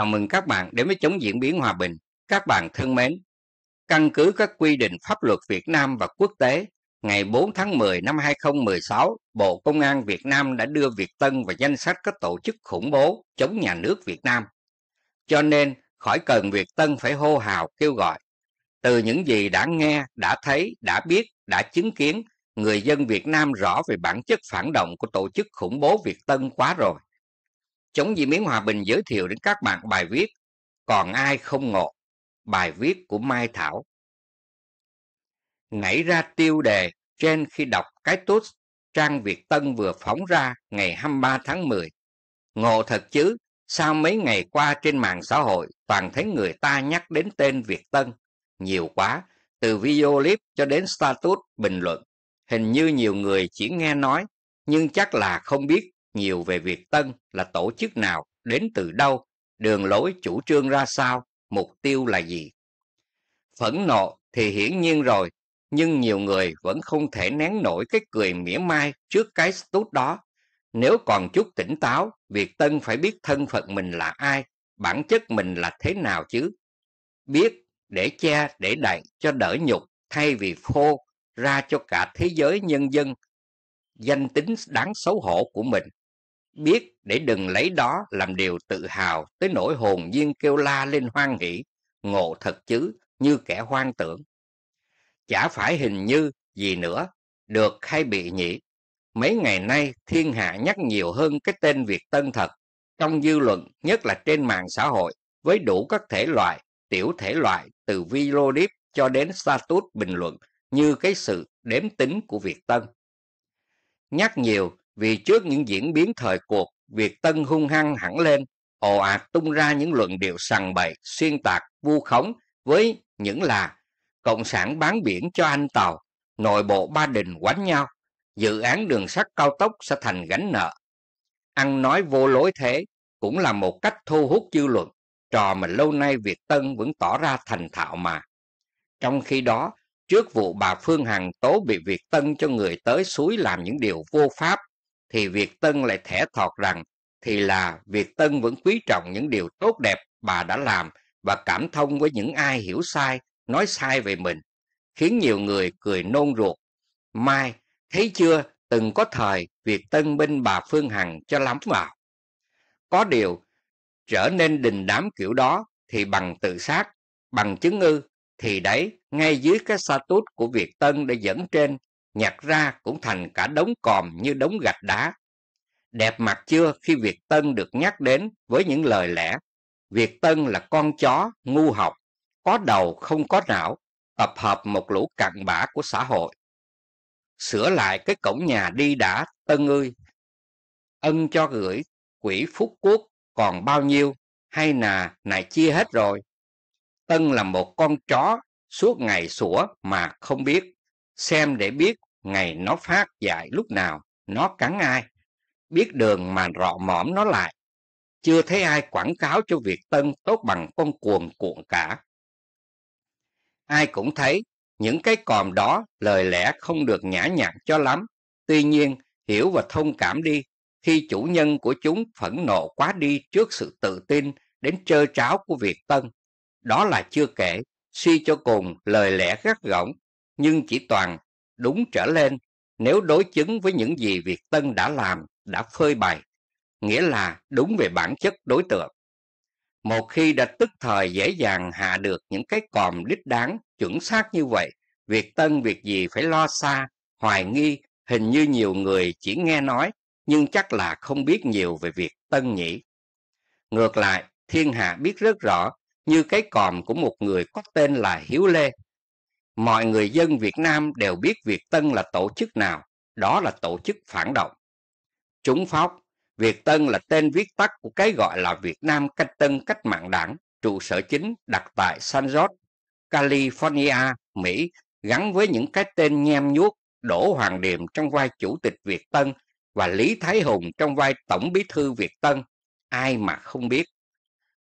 Chào mừng các bạn đến với chống diễn biến hòa bình. Các bạn thân mến, căn cứ các quy định pháp luật Việt Nam và quốc tế, ngày 4 tháng 10 năm 2016, Bộ Công an Việt Nam đã đưa Việt Tân vào danh sách các tổ chức khủng bố chống nhà nước Việt Nam. Cho nên, khỏi cần Việt Tân phải hô hào kêu gọi. Từ những gì đã nghe, đã thấy, đã biết, đã chứng kiến, người dân Việt Nam rõ về bản chất phản động của tổ chức khủng bố Việt Tân quá rồi Chống diễn biến hòa bình giới thiệu đến các bạn bài viết Còn ai không ngộ? Bài viết của Mai Thảo. Nảy ra tiêu đề trên khi đọc cái tốt trang Việt Tân vừa phóng ra ngày 23 tháng 10. Ngộ thật chứ, sao mấy ngày qua trên mạng xã hội toàn thấy người ta nhắc đến tên Việt Tân? Nhiều quá, từ video clip cho đến status bình luận. Hình như nhiều người chỉ nghe nói, nhưng chắc là không biết nhiều về Việt Tân là tổ chức nào, đến từ đâu, đường lối chủ trương ra sao, mục tiêu là gì. Phẫn nộ thì hiển nhiên rồi, nhưng nhiều người vẫn không thể nén nổi cái cười mỉa mai trước cái stút đó. Nếu còn chút tỉnh táo, Việt Tân phải biết thân phận mình là ai, bản chất mình là thế nào chứ. Biết để che, để đậy cho đỡ nhục thay vì phô ra cho cả thế giới nhân dân danh tính đáng xấu hổ của mình biết để đừng lấy đó làm điều tự hào tới nỗi hồn nhiên kêu la lên hoan hỷ, ngộ thật chứ như kẻ hoang tưởng. Chả phải hình như gì nữa, được hay bị nhỉ? Mấy ngày nay thiên hạ nhắc nhiều hơn cái tên Việt Tân thật, trong dư luận nhất là trên mạng xã hội với đủ các thể loại, tiểu thể loại từ video clip cho đến status bình luận như cái sự đếm tính của Việt Tân. Nhắc nhiều vì trước những diễn biến thời cuộc việt tân hung hăng hẳn lên ồ ạt tung ra những luận điệu sằng bậy xuyên tạc vu khống với những là cộng sản bán biển cho anh tàu nội bộ ba đình quánh nhau dự án đường sắt cao tốc sẽ thành gánh nợ ăn nói vô lối thế cũng là một cách thu hút dư luận trò mà lâu nay việt tân vẫn tỏ ra thành thạo mà trong khi đó trước vụ bà phương hằng tố bị việt tân cho người tới suối làm những điều vô pháp thì Việt Tân lại thẻ thọt rằng thì là Việt Tân vẫn quý trọng những điều tốt đẹp bà đã làm và cảm thông với những ai hiểu sai, nói sai về mình, khiến nhiều người cười nôn ruột. Mai, thấy chưa, từng có thời Việt Tân binh bà Phương Hằng cho lắm vào. Có điều, trở nên đình đám kiểu đó thì bằng tự sát, bằng chứng ngư, thì đấy, ngay dưới cái sa tút của Việt Tân đã dẫn trên nhặt ra cũng thành cả đống còm như đống gạch đá. Đẹp mặt chưa khi Việt Tân được nhắc đến với những lời lẽ. Việt Tân là con chó, ngu học, có đầu không có não, tập hợp một lũ cặn bã của xã hội. Sửa lại cái cổng nhà đi đã, Tân ơi. Ân cho gửi, quỷ phúc quốc còn bao nhiêu, hay nà này chia hết rồi. Tân là một con chó suốt ngày sủa mà không biết xem để biết ngày nó phát dại lúc nào, nó cắn ai, biết đường mà rọ mõm nó lại. Chưa thấy ai quảng cáo cho việc Tân tốt bằng con cuồng cuộn cả. Ai cũng thấy, những cái còm đó lời lẽ không được nhã nhặn cho lắm. Tuy nhiên, hiểu và thông cảm đi khi chủ nhân của chúng phẫn nộ quá đi trước sự tự tin đến trơ tráo của việc Tân. Đó là chưa kể, suy cho cùng lời lẽ gắt gỏng nhưng chỉ toàn đúng trở lên nếu đối chứng với những gì Việt Tân đã làm, đã phơi bày, nghĩa là đúng về bản chất đối tượng. Một khi đã tức thời dễ dàng hạ được những cái còm đích đáng, chuẩn xác như vậy, Việt Tân việc gì phải lo xa, hoài nghi, hình như nhiều người chỉ nghe nói, nhưng chắc là không biết nhiều về Việt Tân nhỉ. Ngược lại, thiên hạ biết rất rõ, như cái còm của một người có tên là Hiếu Lê mọi người dân Việt Nam đều biết Việt Tân là tổ chức nào, đó là tổ chức phản động. Chúng phóc, Việt Tân là tên viết tắt của cái gọi là Việt Nam Cách Tân Cách Mạng Đảng, trụ sở chính đặt tại San Jose, California, Mỹ, gắn với những cái tên nhem nhuốc Đỗ Hoàng Điềm trong vai Chủ tịch Việt Tân và Lý Thái Hùng trong vai Tổng Bí thư Việt Tân, ai mà không biết.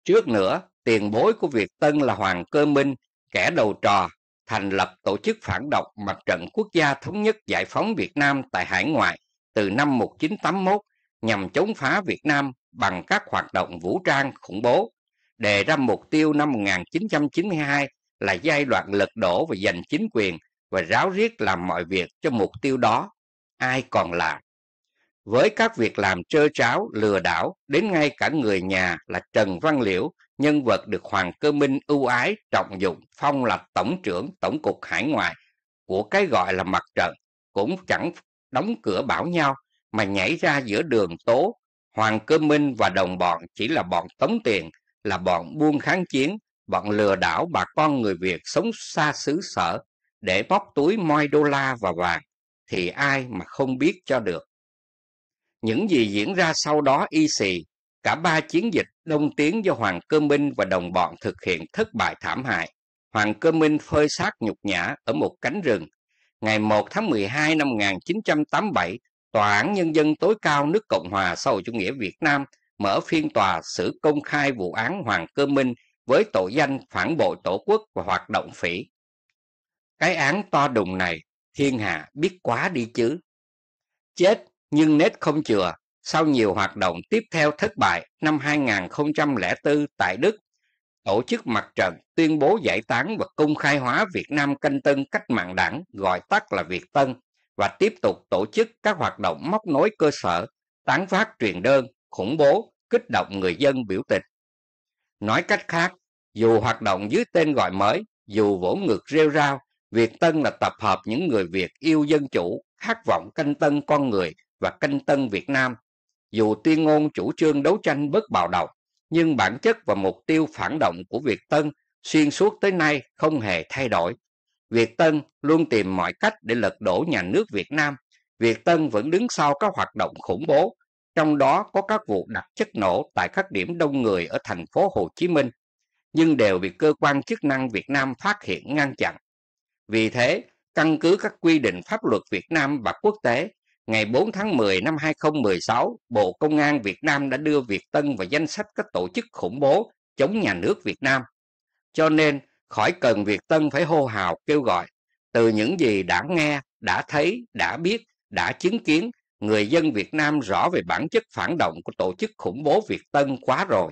Trước nữa, tiền bối của Việt Tân là Hoàng Cơ Minh, kẻ đầu trò thành lập tổ chức phản động Mặt trận Quốc gia Thống nhất Giải phóng Việt Nam tại hải ngoại từ năm 1981 nhằm chống phá Việt Nam bằng các hoạt động vũ trang khủng bố, đề ra mục tiêu năm 1992 là giai đoạn lật đổ và giành chính quyền và ráo riết làm mọi việc cho mục tiêu đó. Ai còn làm? Với các việc làm trơ tráo, lừa đảo, đến ngay cả người nhà là Trần Văn Liễu nhân vật được Hoàng Cơ Minh ưu ái trọng dụng phong là Tổng trưởng Tổng cục Hải ngoại của cái gọi là mặt trận, cũng chẳng đóng cửa bảo nhau mà nhảy ra giữa đường tố. Hoàng Cơ Minh và đồng bọn chỉ là bọn tống tiền, là bọn buôn kháng chiến, bọn lừa đảo bà con người Việt sống xa xứ sở để bóc túi moi đô la và vàng, thì ai mà không biết cho được. Những gì diễn ra sau đó y xì Cả ba chiến dịch đông tiến do Hoàng Cơ Minh và đồng bọn thực hiện thất bại thảm hại. Hoàng Cơ Minh phơi xác nhục nhã ở một cánh rừng. Ngày 1 tháng 12 năm 1987, Tòa án Nhân dân tối cao nước Cộng hòa xã hội chủ nghĩa Việt Nam mở phiên tòa xử công khai vụ án Hoàng Cơ Minh với tội danh phản bội tổ quốc và hoạt động phỉ. Cái án to đùng này, thiên hạ biết quá đi chứ. Chết nhưng nết không chừa, sau nhiều hoạt động tiếp theo thất bại năm 2004 tại Đức, tổ chức mặt trận tuyên bố giải tán và công khai hóa Việt Nam canh tân cách mạng đảng gọi tắt là Việt Tân và tiếp tục tổ chức các hoạt động móc nối cơ sở, tán phát truyền đơn, khủng bố, kích động người dân biểu tình. Nói cách khác, dù hoạt động dưới tên gọi mới, dù vỗ ngực rêu rao, Việt Tân là tập hợp những người Việt yêu dân chủ, khát vọng canh tân con người và canh tân Việt Nam dù tuyên ngôn chủ trương đấu tranh bất bạo động, nhưng bản chất và mục tiêu phản động của Việt Tân xuyên suốt tới nay không hề thay đổi. Việt Tân luôn tìm mọi cách để lật đổ nhà nước Việt Nam. Việt Tân vẫn đứng sau các hoạt động khủng bố, trong đó có các vụ đặt chất nổ tại các điểm đông người ở thành phố Hồ Chí Minh, nhưng đều bị cơ quan chức năng Việt Nam phát hiện ngăn chặn. Vì thế, căn cứ các quy định pháp luật Việt Nam và quốc tế, ngày 4 tháng 10 năm 2016, Bộ Công an Việt Nam đã đưa Việt Tân vào danh sách các tổ chức khủng bố chống nhà nước Việt Nam. Cho nên, khỏi cần Việt Tân phải hô hào kêu gọi. Từ những gì đã nghe, đã thấy, đã biết, đã chứng kiến, người dân Việt Nam rõ về bản chất phản động của tổ chức khủng bố Việt Tân quá rồi.